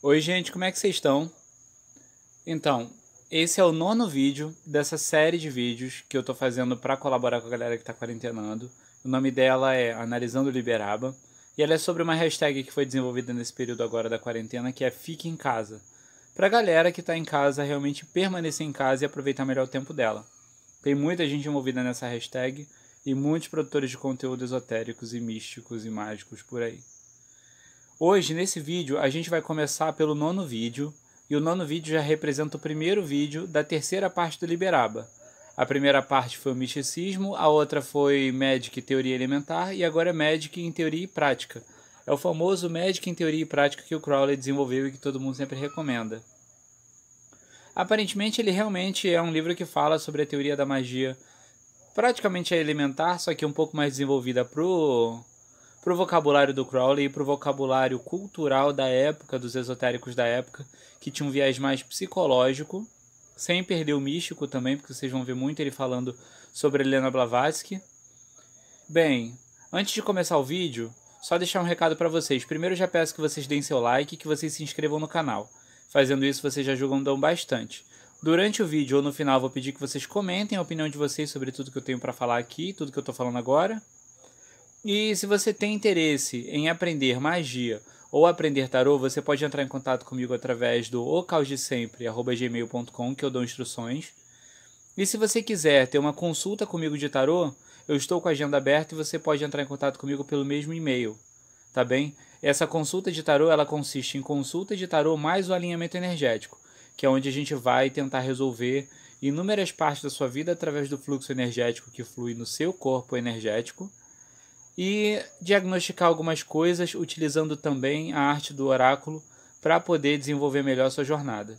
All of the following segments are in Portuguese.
Oi, gente, como é que vocês estão? Então, esse é o nono vídeo dessa série de vídeos que eu tô fazendo para colaborar com a galera que tá quarentenando. O nome dela é Analisando Liberaba e ela é sobre uma hashtag que foi desenvolvida nesse período agora da quarentena que é Fique em Casa. Pra galera que tá em casa realmente permanecer em casa e aproveitar melhor o tempo dela. Tem muita gente envolvida nessa hashtag e muitos produtores de conteúdo esotéricos e místicos e mágicos por aí. Hoje, nesse vídeo, a gente vai começar pelo nono vídeo, e o nono vídeo já representa o primeiro vídeo da terceira parte do Liberaba. A primeira parte foi o misticismo, a outra foi Magic Teoria Elementar, e agora é Magic em Teoria e Prática. É o famoso Magic em Teoria e Prática que o Crowley desenvolveu e que todo mundo sempre recomenda. Aparentemente, ele realmente é um livro que fala sobre a teoria da magia praticamente é elementar, só que um pouco mais desenvolvida pro para o vocabulário do Crowley e para o vocabulário cultural da época, dos esotéricos da época, que tinha um viés mais psicológico, sem perder o místico também, porque vocês vão ver muito ele falando sobre Helena Blavatsky. Bem, antes de começar o vídeo, só deixar um recado para vocês. Primeiro já peço que vocês deem seu like e que vocês se inscrevam no canal. Fazendo isso, vocês já ajudam bastante. Durante o vídeo ou no final, vou pedir que vocês comentem a opinião de vocês sobre tudo que eu tenho para falar aqui, tudo que eu estou falando agora. E se você tem interesse em aprender magia ou aprender tarô, você pode entrar em contato comigo através do ocaldesempre@gmail.com, que eu dou instruções. E se você quiser ter uma consulta comigo de tarô, eu estou com a agenda aberta e você pode entrar em contato comigo pelo mesmo e-mail, tá bem? Essa consulta de tarô, ela consiste em consulta de tarô mais o alinhamento energético, que é onde a gente vai tentar resolver inúmeras partes da sua vida através do fluxo energético que flui no seu corpo energético e diagnosticar algumas coisas utilizando também a arte do oráculo para poder desenvolver melhor sua jornada.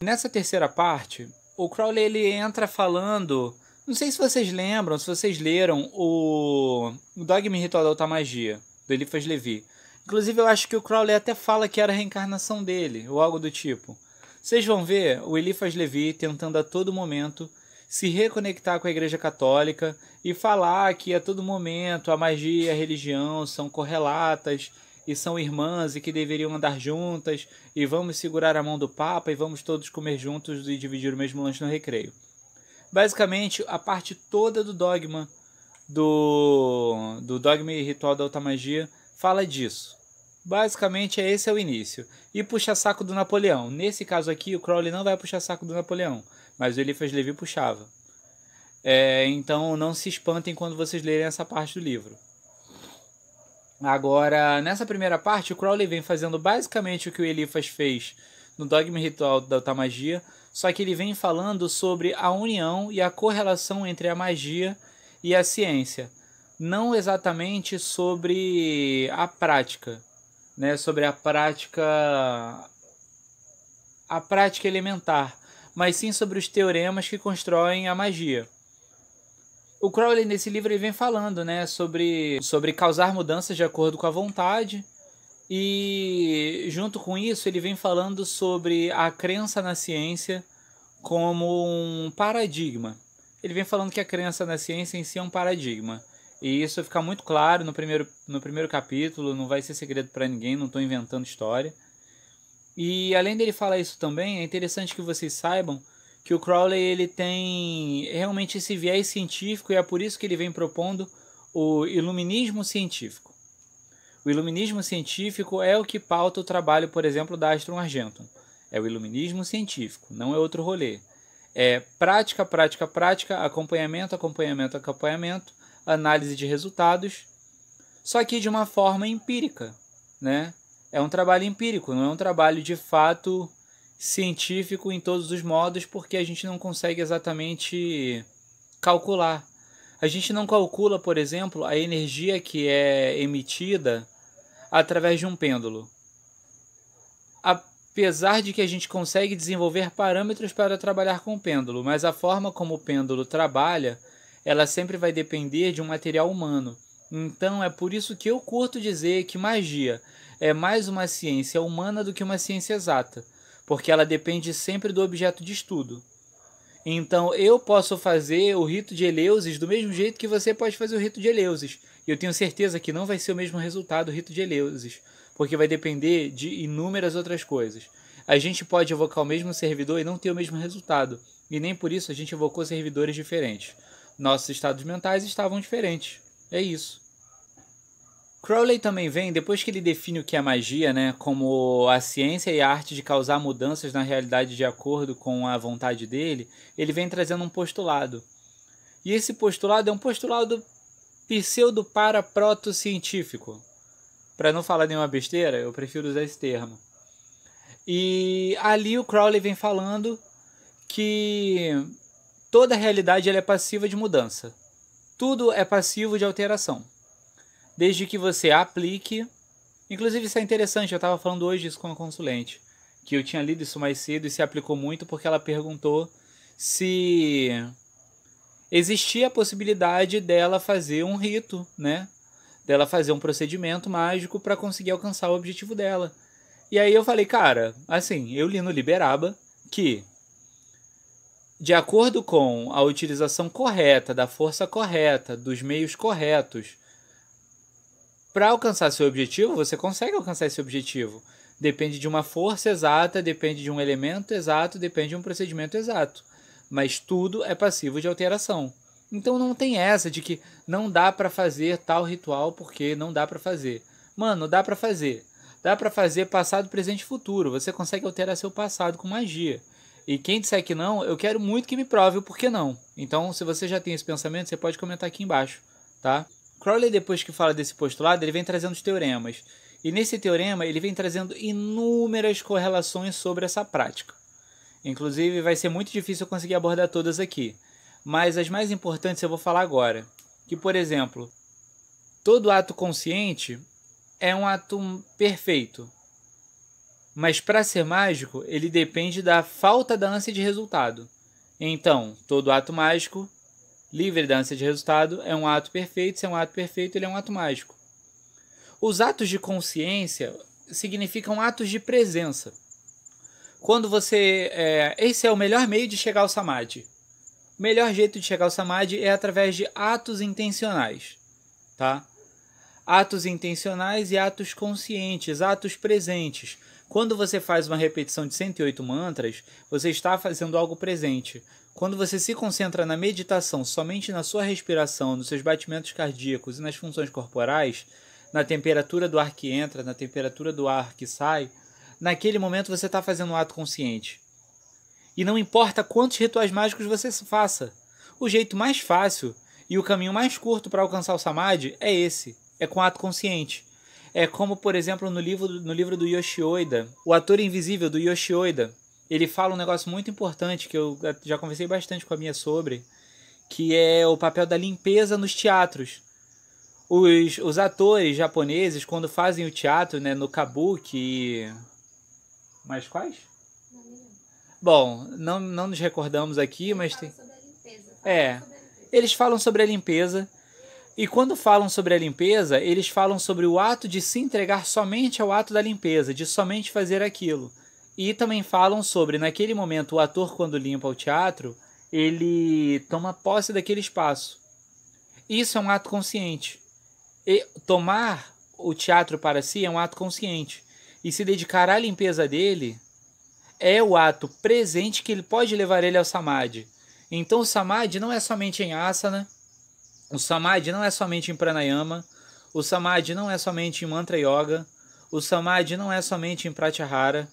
Nessa terceira parte, o Crowley ele entra falando, não sei se vocês lembram, se vocês leram o, o Ritual da Alta Magia, do Eliphas Levi. Inclusive eu acho que o Crowley até fala que era a reencarnação dele, ou algo do tipo. Vocês vão ver o Eliphas Levi tentando a todo momento se reconectar com a Igreja Católica e falar que a todo momento a magia e a religião são correlatas e são irmãs e que deveriam andar juntas e vamos segurar a mão do Papa e vamos todos comer juntos e dividir o mesmo lanche no recreio. Basicamente, a parte toda do dogma do, do dogma e ritual da alta magia fala disso. Basicamente, é esse é o início. E puxa saco do Napoleão. Nesse caso aqui, o Crowley não vai puxar saco do Napoleão mas o Eliphas Levi puxava. É, então não se espantem quando vocês lerem essa parte do livro. Agora, nessa primeira parte, o Crowley vem fazendo basicamente o que o Eliphas fez no dogma ritual da alta magia, só que ele vem falando sobre a união e a correlação entre a magia e a ciência, não exatamente sobre a prática, né, sobre a prática a prática elementar, mas sim sobre os teoremas que constroem a magia. O Crowley nesse livro ele vem falando, né, sobre, sobre causar mudanças de acordo com a vontade. E junto com isso, ele vem falando sobre a crença na ciência como um paradigma. Ele vem falando que a crença na ciência em si é um paradigma. E isso fica muito claro no primeiro, no primeiro capítulo, não vai ser segredo para ninguém, não estou inventando história. E além dele falar isso também, é interessante que vocês saibam que o Crowley ele tem realmente esse viés científico e é por isso que ele vem propondo o iluminismo científico. O iluminismo científico é o que pauta o trabalho, por exemplo, da Astron Argentum. É o iluminismo científico, não é outro rolê. É prática, prática, prática, acompanhamento, acompanhamento, acompanhamento, análise de resultados, só que de uma forma empírica, né? é um trabalho empírico, não é um trabalho de fato científico em todos os modos, porque a gente não consegue exatamente calcular. A gente não calcula, por exemplo, a energia que é emitida através de um pêndulo. Apesar de que a gente consegue desenvolver parâmetros para trabalhar com o pêndulo, mas a forma como o pêndulo trabalha, ela sempre vai depender de um material humano. Então é por isso que eu curto dizer que magia é mais uma ciência humana do que uma ciência exata, porque ela depende sempre do objeto de estudo. Então eu posso fazer o rito de Eleusis do mesmo jeito que você pode fazer o rito de Eleusis. E eu tenho certeza que não vai ser o mesmo resultado o rito de Eleusis, porque vai depender de inúmeras outras coisas. A gente pode evocar o mesmo servidor e não ter o mesmo resultado, e nem por isso a gente evocou servidores diferentes. Nossos estados mentais estavam diferentes. É isso. Crowley também vem, depois que ele define o que é magia, né, como a ciência e a arte de causar mudanças na realidade de acordo com a vontade dele, ele vem trazendo um postulado. E esse postulado é um postulado pseudo para proto científico. Para não falar nenhuma besteira, eu prefiro usar esse termo. E ali o Crowley vem falando que toda a realidade ela é passiva de mudança. Tudo é passivo de alteração, desde que você aplique. Inclusive, isso é interessante, eu estava falando hoje isso com a consulente, que eu tinha lido isso mais cedo e se aplicou muito porque ela perguntou se existia a possibilidade dela fazer um rito, né? Dela fazer um procedimento mágico para conseguir alcançar o objetivo dela. E aí eu falei, cara, assim, eu li no Liberaba que de acordo com a utilização correta, da força correta, dos meios corretos, para alcançar seu objetivo, você consegue alcançar esse objetivo. Depende de uma força exata, depende de um elemento exato, depende de um procedimento exato. Mas tudo é passivo de alteração. Então não tem essa de que não dá para fazer tal ritual porque não dá para fazer. Mano, dá para fazer. Dá para fazer passado, presente e futuro. Você consegue alterar seu passado com magia. E quem disser que não, eu quero muito que me prove o porquê não. Então, se você já tem esse pensamento, você pode comentar aqui embaixo, tá? Crowley, depois que fala desse postulado, ele vem trazendo os teoremas. E nesse teorema, ele vem trazendo inúmeras correlações sobre essa prática. Inclusive, vai ser muito difícil eu conseguir abordar todas aqui. Mas as mais importantes eu vou falar agora. Que, por exemplo, todo ato consciente é um ato perfeito, mas para ser mágico, ele depende da falta da ânsia de resultado. Então, todo ato mágico, livre da ânsia de resultado, é um ato perfeito. Se é um ato perfeito, ele é um ato mágico. Os atos de consciência significam atos de presença. Quando você. É, esse é o melhor meio de chegar ao samadhi. O melhor jeito de chegar ao samadhi é através de atos intencionais, tá? Atos intencionais e atos conscientes, atos presentes. Quando você faz uma repetição de 108 mantras, você está fazendo algo presente. Quando você se concentra na meditação somente na sua respiração, nos seus batimentos cardíacos e nas funções corporais, na temperatura do ar que entra, na temperatura do ar que sai, naquele momento você está fazendo um ato consciente. E não importa quantos rituais mágicos você faça, o jeito mais fácil e o caminho mais curto para alcançar o samadhi é esse, é com ato consciente. É como, por exemplo, no livro, no livro do Yoshioida, o ator invisível do Yoshioida, ele fala um negócio muito importante que eu já conversei bastante com a minha sobre, que é o papel da limpeza nos teatros. Os, os atores japoneses, quando fazem o teatro, né, no kabuki... Mas quais? Não, Bom, não, não nos recordamos aqui, mas tem... Tá? É, eles falam sobre a limpeza e quando falam sobre a limpeza, eles falam sobre o ato de se entregar somente ao ato da limpeza, de somente fazer aquilo. E também falam sobre, naquele momento, o ator, quando limpa o teatro, ele toma posse daquele espaço. Isso é um ato consciente. E tomar o teatro para si é um ato consciente. E se dedicar à limpeza dele é o ato presente que ele pode levar ele ao samadhi. Então o samadhi não é somente em asana, o samadhi não é somente em pranayama, o samadhi não é somente em mantra yoga, o samadhi não é somente em pratyahara,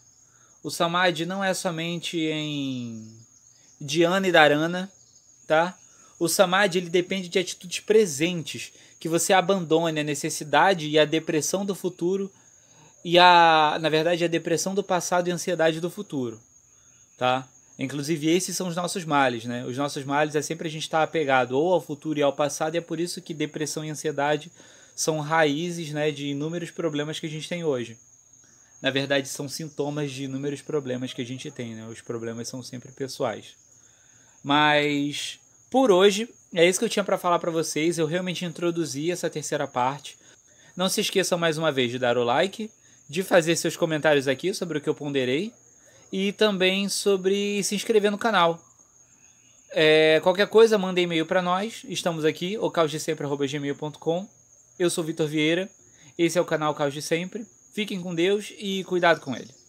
o samadhi não é somente em dhyana e dharana, tá? O samadhi ele depende de atitudes presentes, que você abandone a necessidade e a depressão do futuro e a, na verdade, a depressão do passado e a ansiedade do futuro, tá? Inclusive, esses são os nossos males, né? Os nossos males é sempre a gente estar tá apegado ou ao futuro e ao passado, e é por isso que depressão e ansiedade são raízes né, de inúmeros problemas que a gente tem hoje. Na verdade, são sintomas de inúmeros problemas que a gente tem, né? Os problemas são sempre pessoais. Mas por hoje é isso que eu tinha para falar para vocês. Eu realmente introduzi essa terceira parte. Não se esqueçam mais uma vez de dar o like, de fazer seus comentários aqui sobre o que eu ponderei e também sobre se inscrever no canal. É, qualquer coisa, manda e-mail para nós. Estamos aqui, o Eu sou Vitor Vieira. Esse é o canal Caos de Sempre. Fiquem com Deus e cuidado com ele.